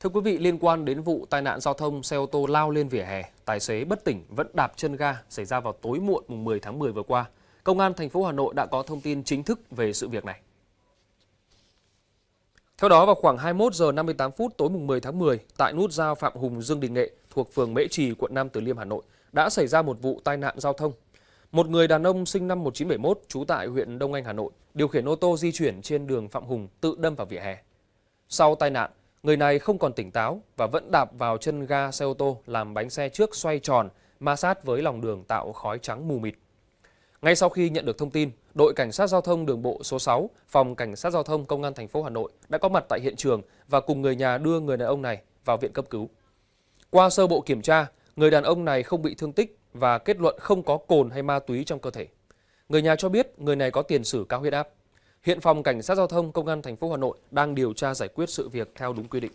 Thưa quý vị, liên quan đến vụ tai nạn giao thông xe ô tô lao lên vỉa hè, tài xế bất tỉnh vẫn đạp chân ga xảy ra vào tối muộn mùng 10 tháng 10 vừa qua. Công an thành phố Hà Nội đã có thông tin chính thức về sự việc này. Theo đó, vào khoảng 21 giờ 58 phút tối mùng 10 tháng 10, tại nút giao Phạm Hùng Dương Đình Nghệ thuộc phường Mễ Trì, quận Nam Từ Liêm, Hà Nội, đã xảy ra một vụ tai nạn giao thông. Một người đàn ông sinh năm 1971 trú tại huyện Đông Anh, Hà Nội, điều khiển ô tô di chuyển trên đường Phạm Hùng tự đâm vào vỉa hè. Sau tai nạn, Người này không còn tỉnh táo và vẫn đạp vào chân ga xe ô tô làm bánh xe trước xoay tròn, ma sát với lòng đường tạo khói trắng mù mịt. Ngay sau khi nhận được thông tin, đội cảnh sát giao thông đường bộ số 6, phòng cảnh sát giao thông công an thành phố Hà Nội đã có mặt tại hiện trường và cùng người nhà đưa người đàn ông này vào viện cấp cứu. Qua sơ bộ kiểm tra, người đàn ông này không bị thương tích và kết luận không có cồn hay ma túy trong cơ thể. Người nhà cho biết người này có tiền sử cao huyết áp. Hiện phòng cảnh sát giao thông công an thành phố Hà Nội đang điều tra giải quyết sự việc theo đúng quy định.